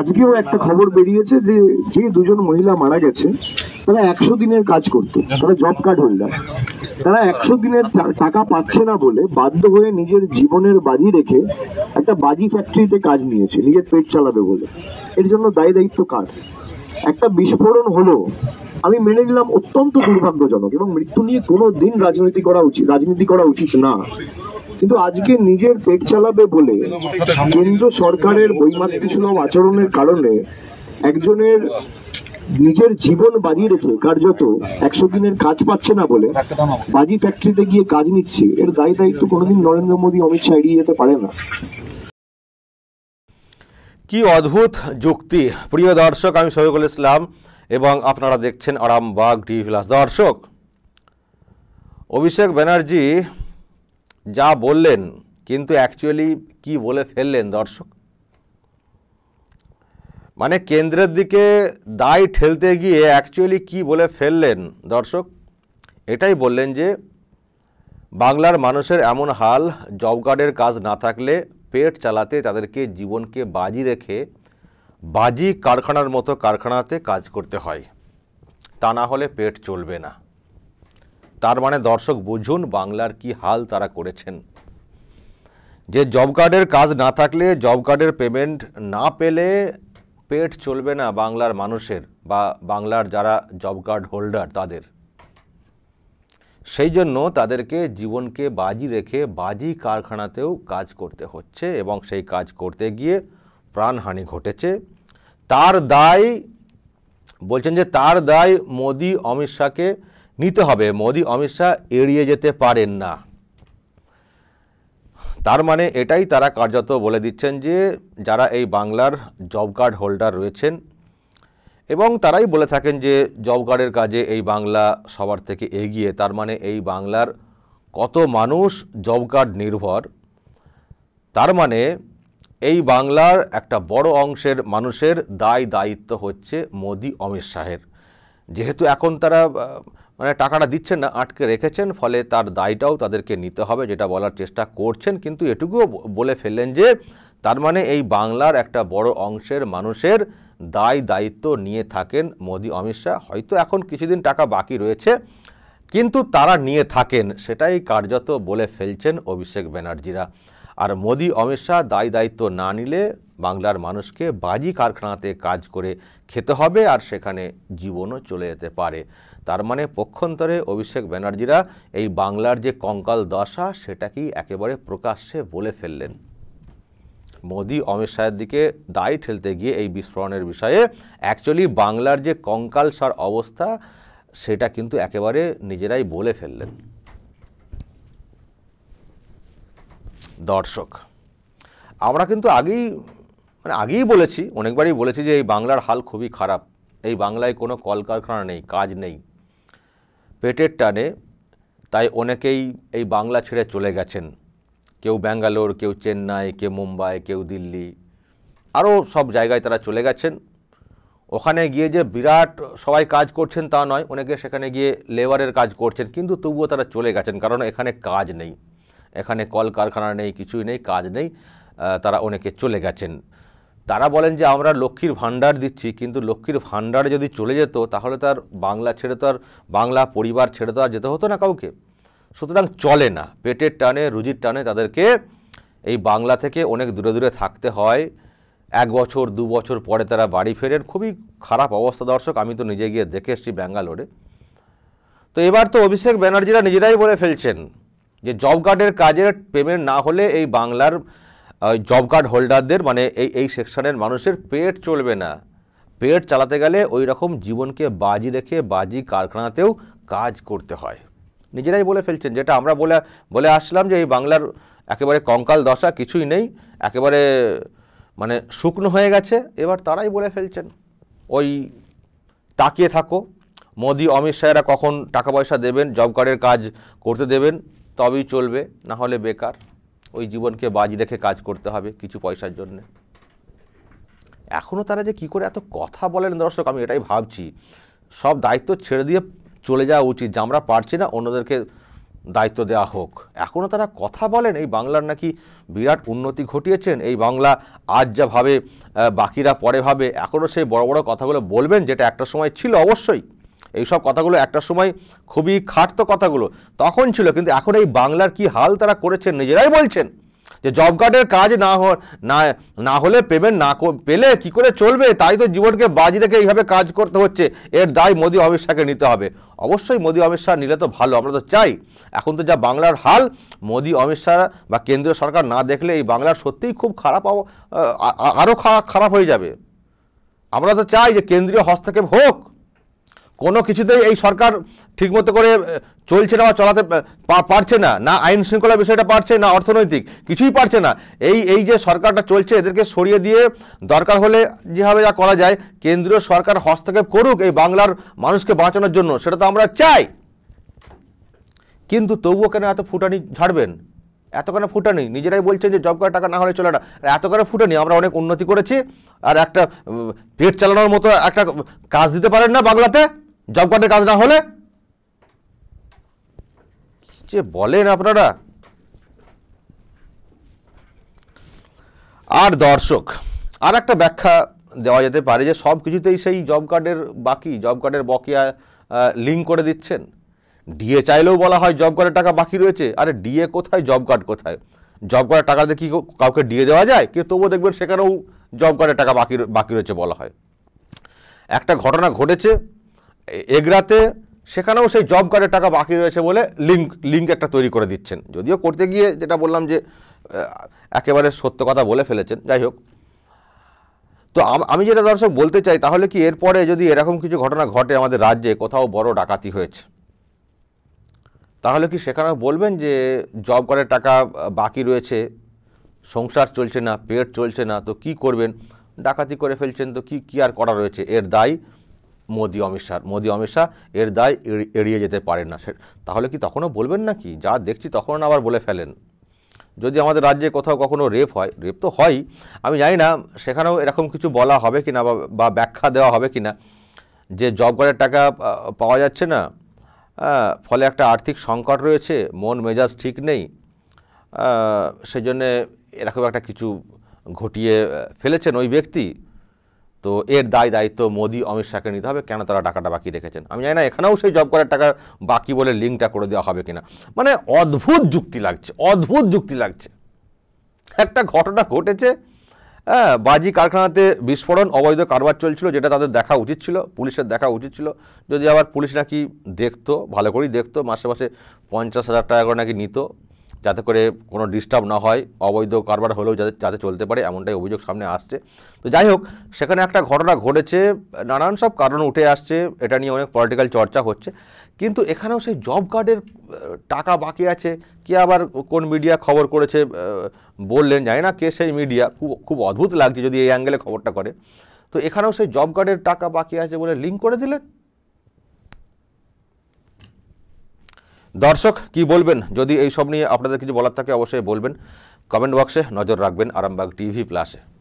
আজকেও একটা খবর বেরিয়েছে যে যে দুজন মহিলা মারা গেছে তারা একশো দিনের কাজ করতো তারা জব কার্ড হোল্ডার তারা একশো দিনের টাকা পাচ্ছে না বলে বাধ্য হয়ে নিজের জীবনের বাজি রেখে একটা বাজি ফ্যাক্টরিতে কাজ নিয়েছে নিজের পেট চালাবে বলে এর জন্য দায়ী দায়িত্ব কার একটা বিস্ফোরণ হলো আমি মেনে নিলাম অত্যন্ত দুর্ভাগ্যজনক এবং মৃত্যু নিয়ে কোনো দিন রাজনীতি করা উচিত রাজনীতি করা উচিত না কিন্তু আজকে নিজের পেট চালাবে বলে কেন্দ্র সরকারের বৈমাতৃসুলভ আচরণের কারণে একজনের নিজের জীবন বাজি রেখে কার্যত একশো দিনের কাজ পাচ্ছে না বলে বাজি ফ্যাক্টরিতে গিয়ে কাজ নিচ্ছে এর দায়ী দায়িত্ব কোনোদিন নরেন্দ্র মোদী অমিত শাহ এড়িয়ে যেতে পারে না কি অদ্ভুত যুক্তি প্রিয় দর্শক আমি শহীদুল ইসলাম এবং আপনারা দেখছেন আরামবাগ টিভি প্লাস দর্শক অভিষেক ব্যানার্জি যা বললেন কিন্তু অ্যাকচুয়ালি কি বলে ফেললেন দর্শক মানে কেন্দ্রের দিকে দায় ঠেলতে গিয়ে অ্যাকচুয়ালি কি বলে ফেললেন দর্শক এটাই বললেন যে বাংলার মানুষের এমন হাল জব কার্ডের কাজ না থাকলে পেট চালাতে তাদেরকে জীবনকে বাজি রেখে বাজি কারখানার মতো কারখানাতে কাজ করতে হয় তা না হলে পেট চলবে না তার মানে দর্শক বুঝুন বাংলার কি হাল তারা করেছেন যে জব কার্ডের কাজ না থাকলে জব কার্ডের পেমেন্ট না পেলে পেট চলবে না বাংলার মানুষের বা বাংলার যারা জব কার্ড হোল্ডার তাদের সেই জন্য তাদেরকে জীবনকে বাজি রেখে বাজি কারখানাতেও কাজ করতে হচ্ছে এবং সেই কাজ করতে গিয়ে প্রাণহানি ঘটেছে তার দায় বলছেন যে তার দায় মোদি অমিত শাহকে নিতে হবে মোদি অমিত শাহ এড়িয়ে যেতে পারেন না তার মানে এটাই তারা কার্যত বলে দিচ্ছেন যে যারা এই বাংলার জব কার্ড হোল্ডার রয়েছেন এবং তারাই বলে থাকেন যে জব কার্ডের কাজে এই বাংলা সবার থেকে এগিয়ে তার মানে এই বাংলার কত মানুষ জব কার্ড নির্ভর তার মানে এই বাংলার একটা বড় অংশের মানুষের দায় দায়িত্ব হচ্ছে মোদি অমিত শাহের যেহেতু এখন তারা মানে টাকাটা দিচ্ছেন না আটকে রেখেছেন ফলে তার দায়টাও তাদেরকে নিতে হবে যেটা বলার চেষ্টা করছেন কিন্তু এটুকুও বলে ফেললেন যে তার মানে এই বাংলার একটা বড় অংশের মানুষের দায় দায়িত্ব নিয়ে থাকেন মোদি অমিত শাহ হয়তো এখন কিছুদিন টাকা বাকি রয়েছে কিন্তু তারা নিয়ে থাকেন সেটাই কার্যত বলে ফেলছেন অভিষেক ব্যানার্জিরা আর মোদি অমিত শাহ দায় দায়িত্ব না নিলে বাংলার মানুষকে বাজি কারখানাতে কাজ করে খেতে হবে আর সেখানে জীবনও চলে যেতে পারে তার মানে পক্ষান্তরে অভিষেক ব্যানার্জিরা এই বাংলার যে কঙ্কাল দশা সেটাকেই একেবারে প্রকাশ্যে বলে ফেললেন মোদি অমিত শাহের দিকে দায় ঠেলতে গিয়ে এই বিস্ফোরণের বিষয়ে অ্যাকচুয়ালি বাংলার যে কঙ্কাল সার অবস্থা সেটা কিন্তু একেবারে নিজেরাই বলে ফেললেন দর্শক আমরা কিন্তু আগেই মানে আগেই বলেছি অনেকবারই বলেছি যে এই বাংলার হাল খুবই খারাপ এই বাংলায় কোনো কলকারখানা নেই কাজ নেই পেটের টানে তাই অনেকেই এই বাংলা ছেড়ে চলে গেছেন কেউ ব্যাঙ্গালোর কেউ চেন্নাই কেউ মুম্বাই কেউ দিল্লি আরও সব জায়গায় তারা চলে গেছেন ওখানে গিয়ে যে বিরাট সবাই কাজ করছেন তা নয় অনেকে সেখানে গিয়ে লেবারের কাজ করছেন কিন্তু তবুও তারা চলে গেছেন কারণ এখানে কাজ নেই এখানে কলকারখানা নেই কিছুই নেই কাজ নেই তারা অনেকে চলে গেছেন তারা বলেন যে আমরা লক্ষ্মীর ভাণ্ডার দিচ্ছি কিন্তু লক্ষ্মীর ভাণ্ডার যদি চলে যেত তাহলে তার বাংলা ছেড়ে তো আর বাংলা পরিবার ছেড়ে তো আর যেতে হতো না কাউকে সুতরাং চলে না পেটের টানে রুজির টানে তাদেরকে এই বাংলা থেকে অনেক দূরে দূরে থাকতে হয় এক বছর দু বছর পরে তারা বাড়ি ফেরেন খুবই খারাপ অবস্থা দর্শক আমি তো নিজে গিয়ে দেখে এসেছি ব্যাঙ্গালোরে তো এবার তো অভিষেক ব্যানার্জিরা নিজেরাই বলে ফেলছেন যে জব কার্ডের কাজের পেমেন্ট না হলে এই বাংলার জব কার্ড হোল্ডারদের মানে এই এই সেকশনের মানুষের পেট চলবে না পেট চালাতে গেলে ওই রকম জীবনকে বাজি রেখে বাজি কারখানাতেও কাজ করতে হয় নিজেরাই বলে ফেলছেন যেটা আমরা বলে বলে আসলাম যে এই বাংলার একেবারে কঙ্কাল দশা কিছুই নেই একেবারে মানে শুকনো হয়ে গেছে এবার তারাই বলে ফেলছেন ওই তাকিয়ে থাকো মোদি অমিত শাহেরা কখন টাকা পয়সা দেবেন জব কার্ডের কাজ করতে দেবেন তবেই চলবে না হলে বেকার ওই জীবনকে বাজ রেখে কাজ করতে হবে কিছু পয়সার জন্য এখনও তারা যে কি করে এত কথা বলেন দর্শক আমি এটাই ভাবছি সব দায়িত্ব ছেড়ে দিয়ে চলে যাওয়া উচিত যে আমরা পারছি না অন্যদেরকে দায়িত্ব দেওয়া হোক এখনও তারা কথা বলেন এই বাংলার নাকি বিরাট উন্নতি ঘটিয়েছেন এই বাংলা আজ যা ভাবে বাকিরা পরে ভাবে এখনও সেই বড় বড় কথাগুলো বলবেন যেটা একটা সময় ছিল অবশ্যই এই সব কথাগুলো একটা সময় খুবই খাটত কথাগুলো তখন ছিল কিন্তু এখন এই বাংলার কি হাল তারা করেছেন নিজেরাই বলছেন যে জব কার্ডের কাজ না না না হলে পেমেন্ট না পেলে কি করে চলবে তাই তো জীবনকে বাজি রেখে এইভাবে কাজ করতে হচ্ছে এর দায় মোদি অমিত শাহকে নিতে হবে অবশ্যই মোদি অমিত শাহ নিলে তো ভালো আমরা তো চাই এখন তো যা বাংলার হাল মোদি অমিত শাহ বা কেন্দ্রীয় সরকার না দেখলে এই বাংলার সত্যিই খুব খারাপ আরও খারাপ হয়ে যাবে আমরা তো চাই যে কেন্দ্রীয় হস্তক্ষেপ হোক কোনো কিছুতেই এই সরকার ঠিকমতো করে চলছে না বা চলাতে পারছে না না আইন শৃঙ্খলা বিষয়টা পারছে না অর্থনৈতিক কিছুই পারছে না এই এই যে সরকারটা চলছে এদেরকে সরিয়ে দিয়ে দরকার হলে যেভাবে যা করা যায় কেন্দ্রীয় সরকার হস্তক্ষেপ করুক এই বাংলার মানুষকে বাঁচানোর জন্য সেটা তো আমরা চাই কিন্তু তবুও কেন এত ফুটানি ঝাড়বেন এত কেন ফুটানি নিজেরাই বলছেন যে জব কার্ড টাকা না হলে চলে না আর এত কেন ফুটানি আমরা অনেক উন্নতি করেছি আর একটা পেট চালানোর মতো একটা কাজ দিতে পারেন না বাংলাতে জব কার্ডের কাজ না হলে যে বলেন আপনারা আর দর্শক আর একটা ব্যাখ্যা দেওয়া যেতে পারে যে সব কিছুতেই সেই জব কার্ডের বাকি জব কার্ডের বকেয়া লিঙ্ক করে দিচ্ছেন ডিএ চাইলেও বলা হয় জব কার্ডের টাকা বাকি রয়েছে আরে ডিএ কোথায় জব কার্ড কোথায় জব কার্ডের টাকা দিয়ে কি কাউকে ডিএ দেওয়া যায় কিন্তু তবুও দেখবেন সেখানেও জব কার্ডের টাকা বাকি বাকি রয়েছে বলা হয় একটা ঘটনা ঘটেছে এগরাতে সেখানেও সেই জব কার্ডের টাকা বাকি রয়েছে বলে লিঙ্ক লিঙ্ক একটা তৈরি করে দিচ্ছেন যদিও করতে গিয়ে যেটা বললাম যে একেবারে সত্য কথা বলে ফেলেছেন যাই হোক তো আমি যেটা দর্শক বলতে চাই তাহলে কি এরপরে যদি এরকম কিছু ঘটনা ঘটে আমাদের রাজ্যে কোথাও বড় ডাকাতি হয়েছে তাহলে কি সেখানে বলবেন যে জব কার্ডের টাকা বাকি রয়েছে সংসার চলছে না পেট চলছে না তো কি করবেন ডাকাতি করে ফেলছেন তো কি কি আর করা রয়েছে এর দায় মোদি অমিত শাহ মোদি অমিত শাহ এর দায় এড়িয়ে যেতে পারেন না তাহলে কি তখনও বলবেন নাকি যা দেখছি তখন আবার বলে ফেলেন যদি আমাদের রাজ্যে কোথাও কখনো রেপ হয় রেপ তো হয় আমি জানি না সেখানেও এরকম কিছু বলা হবে কি না বা ব্যাখ্যা দেওয়া হবে কি না যে জব কার্ডের টাকা পাওয়া যাচ্ছে না ফলে একটা আর্থিক সংকট রয়েছে মন মেজাজ ঠিক নেই সেজন্যে এরকম একটা কিছু ঘটিয়ে ফেলেছেন ওই ব্যক্তি তো এর দায় দায়িত্ব মোদি অমিত শাহকে নিতে হবে কেন তারা টাকাটা বাকি রেখেছেন আমি জানি না এখানেও সেই জব করার টাকা বাকি বলে লিঙ্কটা করে দেওয়া হবে কিনা মানে অদ্ভুত যুক্তি লাগছে অদ্ভুত যুক্তি লাগছে একটা ঘটনা ঘটেছে হ্যাঁ বাজি কারখানাতে বিস্ফোরণ অবৈধ কারবার চলছিল যেটা তাদের দেখা উচিত ছিল পুলিশের দেখা উচিত ছিল যদি আবার পুলিশ নাকি দেখতো ভালো করেই দেখতো মাসে মাসে পঞ্চাশ হাজার টাকা করে নাকি নিত যাতে করে কোনো ডিস্টার্ব না হয় অবৈধ কারবার হলেও যাতে যাতে চলতে পারে এমনটাই অভিযোগ সামনে আসছে তো যাই হোক সেখানে একটা ঘটনা ঘটেছে নানান সব কারণ উঠে আসছে এটা নিয়ে অনেক পলিটিক্যাল চর্চা হচ্ছে কিন্তু এখানেও সেই জব কার্ডের টাকা বাকি আছে কে আবার কোন মিডিয়া খবর করেছে বললেন জানি না কে সেই মিডিয়া খুব খুব অদ্ভুত লাগছে যদি এই অ্যাঙ্গেলে খবরটা করে তো এখানেও সেই জব কার্ডের টাকা বাকি আছে বলে লিঙ্ক করে দিলেন দর্শক কি বলবেন যদি এই সব নিয়ে আপনাদের কিছু বলার থাকে অবশ্যই বলবেন কমেন্ট বক্সে নজর রাখবেন আরামবাগ টিভি প্লাসে